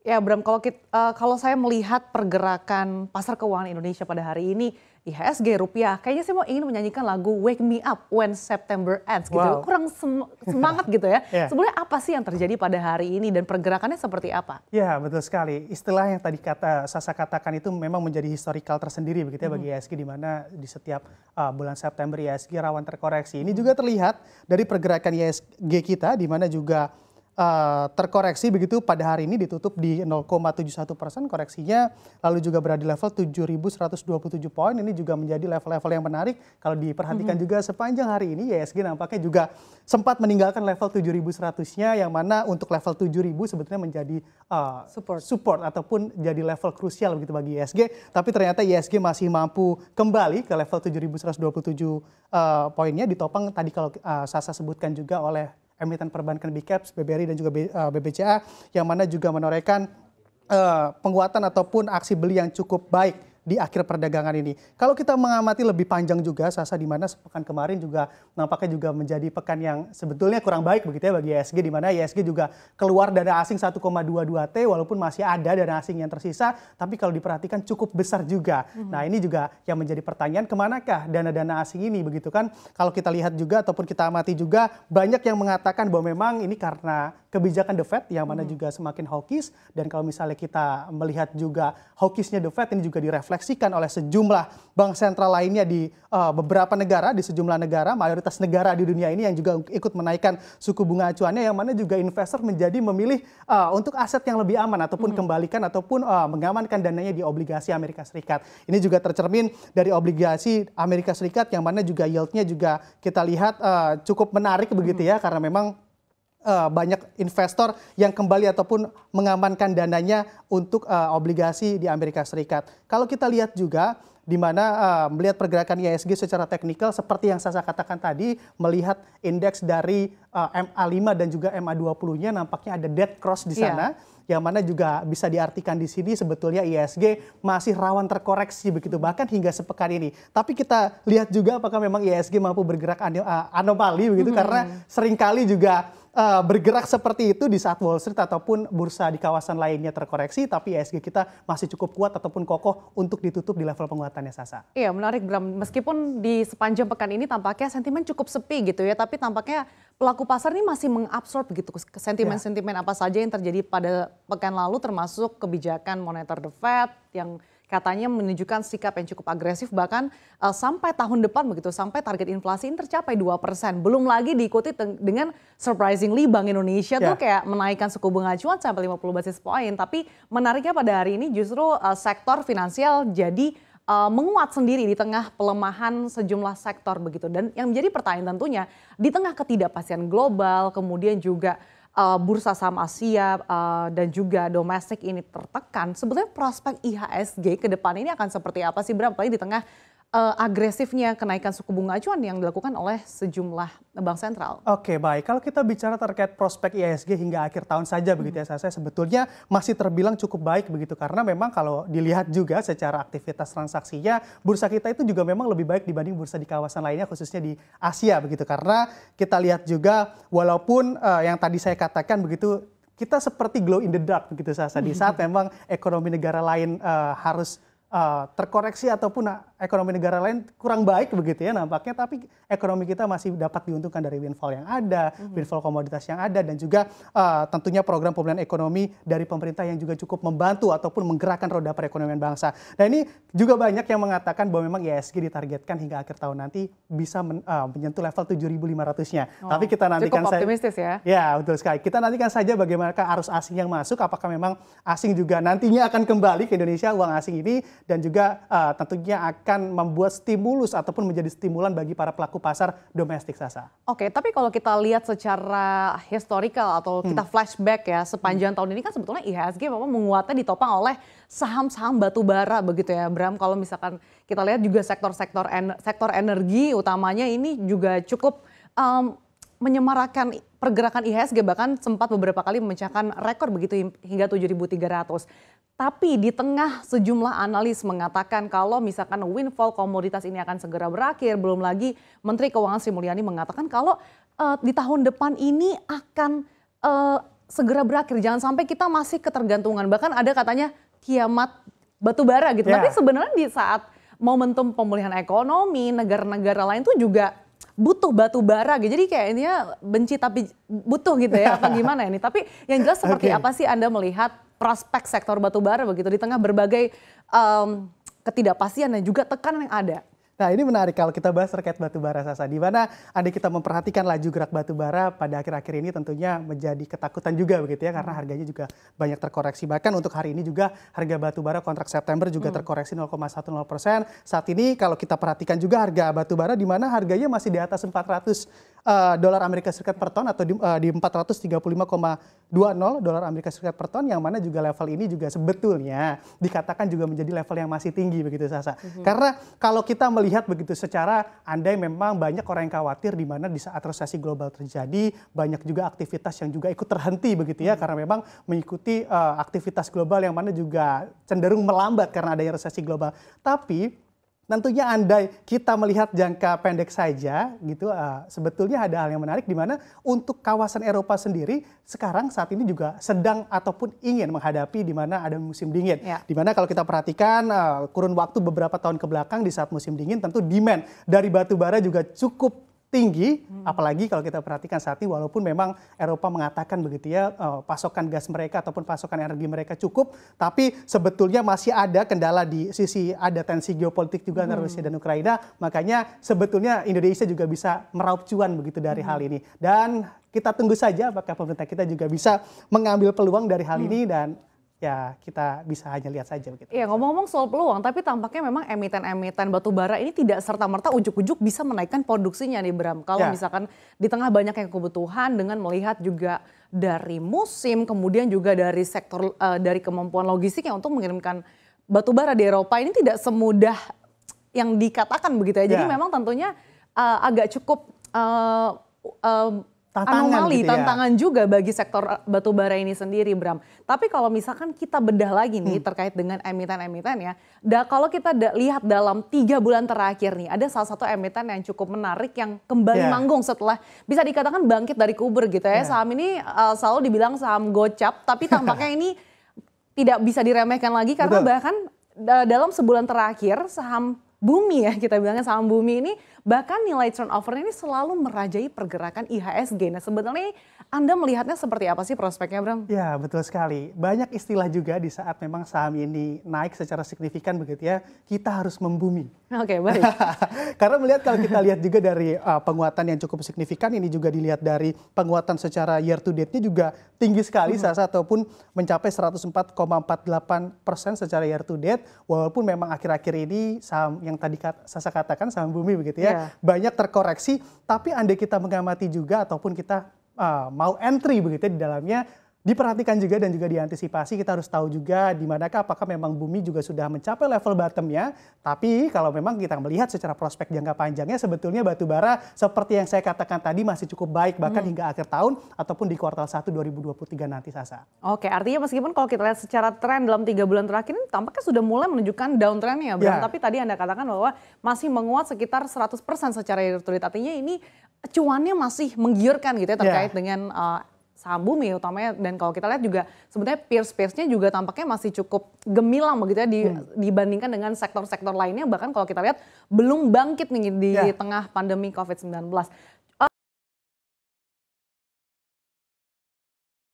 Ya, Bram, kalau kita, uh, eh, kalau saya melihat pergerakan pasar keuangan Indonesia pada hari ini, IHSG rupiah, kayaknya saya mau ingin menyanyikan lagu Wake Me Up When September Ends gitu. Wow. Kurang sem semangat gitu ya. yeah. Sebenarnya apa sih yang terjadi pada hari ini dan pergerakannya seperti apa? Ya, betul sekali. Istilah yang tadi kata Sasa katakan itu memang menjadi historical tersendiri begitu ya bagi mm-hmm. IHSG di mana di setiap uh, bulan September IHSG rawan terkoreksi. Ini juga terlihat dari pergerakan IHSG kita di mana juga Uh, terkoreksi begitu pada hari ini ditutup di 0,71 persen koreksinya lalu juga berada di level 7.127 poin ini juga menjadi level-level yang menarik kalau diperhatikan mm -hmm. juga sepanjang hari ini YSG e nampaknya juga sempat meninggalkan level 7.100-nya yang mana untuk level 7.000 sebetulnya menjadi uh, support. support ataupun jadi level krusial begitu bagi YSG e tapi ternyata YSG e masih mampu kembali ke level 7.127 uh, eh, poinnya ditopang tadi kalau uh, Sasa sebutkan juga oleh emiten perbankan BCAPS, e BBRI dan juga BBCA eh, yang mana juga menorehkan eh, penguatan ataupun aksi beli yang cukup baik di akhir perdagangan ini. Kalau kita mengamati lebih panjang juga, Sasa di mana sepekan kemarin juga nampaknya juga menjadi pekan yang sebetulnya kurang baik begitu ya bagi ISG di mana ISG juga keluar dana asing 1,22 T walaupun masih ada dana asing yang tersisa, tapi kalau diperhatikan cukup besar juga. Mm-hmm. Nah, ini juga yang menjadi pertanyaan kemanakah dana-dana asing ini begitu kan? Kalau kita lihat juga ataupun kita amati juga banyak yang mengatakan bahwa memang ini karena kebijakan The Fed yang mana hmm. juga semakin hawkish dan kalau misalnya kita melihat juga hawkishnya The Fed ini juga direfleksikan oleh sejumlah bank sentral lainnya di uh, beberapa negara di sejumlah negara mayoritas negara di dunia ini yang juga ikut menaikkan suku bunga acuannya yang mana juga investor menjadi memilih uh, untuk aset yang lebih aman ataupun hmm. kembalikan ataupun uh, mengamankan dananya di obligasi Amerika Serikat. Ini juga tercermin dari obligasi Amerika Serikat yang mana juga yieldnya juga kita lihat uh, cukup menarik begitu hmm. ya karena memang uh, banyak investor yang kembali ataupun mengamankan dananya untuk uh, obligasi di Amerika Serikat. Kalau kita lihat juga di mana uh, melihat pergerakan ISG secara teknikal seperti yang saya katakan tadi melihat indeks dari uh, eh, MA5 dan juga MA20-nya nampaknya ada dead cross di iya. sana yeah. yang mana juga bisa diartikan di sini sebetulnya ISG masih rawan terkoreksi begitu bahkan hingga sepekan ini. Tapi kita lihat juga apakah memang ISG mampu bergerak an eh, anomali begitu mm hmm. karena seringkali juga uh, bergerak seperti itu di saat Wall Street ataupun bursa di kawasan lainnya terkoreksi, tapi ISG kita masih cukup kuat ataupun kokoh untuk ditutup di level penguatan perdebatannya Sasa. Iya menarik Bram, meskipun di sepanjang pekan ini tampaknya sentimen cukup sepi gitu ya, tapi tampaknya pelaku pasar ini masih mengabsorb gitu sentimen-sentimen iya. apa saja yang terjadi pada pekan lalu termasuk kebijakan moneter The Fed yang katanya menunjukkan sikap yang cukup agresif bahkan uh, sampai tahun depan begitu sampai target inflasi ini tercapai 2%. Belum lagi diikuti dengan surprisingly Bank Indonesia yeah. tuh iya. kayak menaikkan suku bunga acuan sampai 50 basis point. Tapi menariknya pada hari ini justru uh, sektor finansial jadi uh, menguat sendiri di tengah pelemahan sejumlah sektor begitu. Dan yang menjadi pertanyaan tentunya di tengah ketidakpastian global, kemudian juga uh, bursa saham Asia uh, dan juga domestik ini tertekan, sebetulnya prospek IHSG ke depan ini akan seperti apa sih Bram? Apalagi di tengah uh, agresifnya kenaikan suku bunga acuan yang dilakukan oleh sejumlah bank sentral. Oke, baik. Kalau kita bicara terkait prospek IISG hingga akhir tahun saja hmm. begitu ya, saya sebetulnya masih terbilang cukup baik begitu karena memang kalau dilihat juga secara aktivitas transaksinya bursa kita itu juga memang lebih baik dibanding bursa di kawasan lainnya khususnya di Asia begitu karena kita lihat juga walaupun uh, yang tadi saya katakan begitu kita seperti glow in the dark begitu saya di saat memang ekonomi negara lain uh, harus Eh, terkoreksi ataupun eh, ekonomi negara lain kurang baik begitu ya nampaknya tapi ekonomi kita masih dapat diuntungkan dari windfall yang ada, mm-hmm. windfall komoditas yang ada dan juga uh, tentunya program pemulihan ekonomi dari pemerintah yang juga cukup membantu ataupun menggerakkan roda perekonomian bangsa. Nah ini juga banyak yang mengatakan bahwa memang ISG e ditargetkan hingga akhir tahun nanti bisa men, uh, menyentuh level 7.500-nya. Oh, tapi kita nantikan saja optimistis ya. Ya, betul sekali. Kita nantikan saja bagaimana arus asing yang masuk apakah memang asing juga nantinya akan kembali ke Indonesia uang asing ini dan juga uh, tentunya akan membuat stimulus ataupun menjadi stimulan bagi para pelaku pasar domestik Sasa. Oke, tapi kalau kita lihat secara historical atau hmm. kita hmm. flashback ya sepanjang hmm. tahun ini kan sebetulnya IHSG memang menguatnya ditopang oleh saham-saham batu bara begitu ya Bram kalau misalkan kita lihat juga sektor-sektor en sektor energi utamanya ini juga cukup um, menyemarakan pergerakan IHSG bahkan sempat beberapa kali memecahkan rekor begitu hingga 7.300. Tapi di tengah sejumlah analis mengatakan kalau misalkan windfall komoditas ini akan segera berakhir, belum lagi Menteri Keuangan Sri Mulyani mengatakan kalau uh, di tahun depan ini akan uh, segera berakhir. Jangan sampai kita masih ketergantungan. Bahkan ada katanya kiamat batu bara gitu. Yeah. Tapi sebenarnya di saat momentum pemulihan ekonomi negara-negara lain tuh juga butuh batu bara gitu. Jadi kayaknya benci tapi butuh gitu ya apa gimana ini. Tapi yang jelas seperti okay. apa sih Anda melihat prospek sektor batubara begitu di tengah berbagai um, ketidakpastian dan juga tekanan yang ada. Nah ini menarik kalau kita bahas terkait batubara Sasa. Di mana ada kita memperhatikan laju gerak batubara pada akhir-akhir ini tentunya menjadi ketakutan juga begitu ya. Karena harganya juga banyak terkoreksi. Bahkan untuk hari ini juga harga batubara kontrak September juga hmm. terkoreksi 0,10 persen. Saat ini kalau kita perhatikan juga harga batubara di mana harganya masih di atas 400 Eh, dolar Amerika Serikat per ton atau di, uh, di 435,20 dolar Amerika Serikat per ton yang mana juga level ini juga sebetulnya dikatakan juga menjadi level yang masih tinggi begitu Sasa. Mm -hmm. Karena kalau kita melihat begitu secara andai memang banyak orang yang khawatir di mana di saat resesi global terjadi banyak juga aktivitas yang juga ikut terhenti begitu ya mm -hmm. karena memang mengikuti uh, aktivitas global yang mana juga cenderung melambat karena adanya resesi global. Tapi tentunya andai kita melihat jangka pendek saja gitu uh, sebetulnya ada hal yang menarik di mana untuk kawasan Eropa sendiri sekarang saat ini juga sedang ataupun ingin menghadapi di mana ada musim dingin. Ya. Di mana kalau kita perhatikan uh, kurun waktu beberapa tahun ke belakang di saat musim dingin tentu demand dari batu bara juga cukup tinggi, hmm. apalagi kalau kita perhatikan saat ini walaupun memang Eropa mengatakan begitu ya eh, pasokan gas mereka ataupun pasokan energi mereka cukup, tapi sebetulnya masih ada kendala di sisi ada tensi geopolitik juga antara hmm. Rusia dan Ukraina, makanya sebetulnya Indonesia juga bisa meraup cuan begitu dari hmm. hal ini. Dan kita tunggu saja apakah pemerintah kita juga bisa mengambil peluang dari hal hmm. ini dan ya kita bisa hanya lihat saja begitu. Iya, ngomong-ngomong soal peluang, tapi tampaknya memang emiten-emiten batu bara ini tidak serta-merta ujuk-ujuk bisa menaikkan produksinya nih Bram. Kalau ya. misalkan di tengah banyaknya kebutuhan dengan melihat juga dari musim, kemudian juga dari sektor uh, dari kemampuan logistiknya untuk mengirimkan batu bara di Eropa ini tidak semudah yang dikatakan begitu ya. Jadi ya. memang tentunya uh, agak cukup uh, uh, tantangan anomali, gitu ya. tantangan juga bagi sektor eh, batubara ini sendiri, Bram. Tapi kalau misalkan kita bedah lagi nih hmm. terkait dengan emiten-emiten ya, da, kalau kita da, lihat dalam tiga bulan terakhir nih, ada salah satu emiten yang cukup menarik yang kembali yeah. manggung setelah bisa dikatakan bangkit dari kubur gitu ya. Yeah. Saham ini uh, selalu dibilang saham gocap, tapi tampaknya ini tidak bisa diremehkan lagi karena Betul. bahkan da, eh, dalam sebulan terakhir saham bumi ya kita bilangnya saham bumi ini Bahkan nilai turnover ini selalu merajai pergerakan IHSG. Nah sebenarnya Anda melihatnya seperti apa sih prospeknya Bram? Ya betul sekali. Banyak istilah juga di saat memang saham ini naik secara signifikan begitu ya, kita harus membumi. Oke okay, baik. Karena melihat kalau kita lihat juga dari uh, penguatan yang cukup signifikan ini juga dilihat dari penguatan secara year to date-nya juga tinggi sekali -hmm. Sasa ataupun mencapai 104,48 persen secara year to date walaupun memang akhir-akhir ini saham yang tadi kata, Sasa katakan saham bumi begitu ya ya banyak terkoreksi tapi andai kita mengamati juga ataupun kita uh, mau entry begitu ya di dalamnya diperhatikan juga dan juga diantisipasi kita harus tahu juga di manakah apakah memang bumi juga sudah mencapai level bottomnya tapi kalau memang kita melihat secara prospek jangka panjangnya sebetulnya batu bara seperti yang saya katakan tadi masih cukup baik bahkan hmm. hingga akhir tahun ataupun di kuartal 1 2023 nanti Sasa. Oke, artinya meskipun kalau kita lihat secara tren dalam tiga bulan terakhir tampaknya sudah mulai menunjukkan downtrend ya, ya. tapi tadi Anda katakan bahwa masih menguat sekitar 100% secara year to date. Artinya ini cuannya masih menggiurkan gitu ya terkait ya. dengan uh, saham bumi utamanya dan kalau kita lihat juga sebenarnya peers peersnya juga tampaknya masih cukup gemilang begitu ya di, hmm. dibandingkan dengan sektor-sektor lainnya bahkan kalau kita lihat belum bangkit nih di yeah. tengah pandemi COVID-19.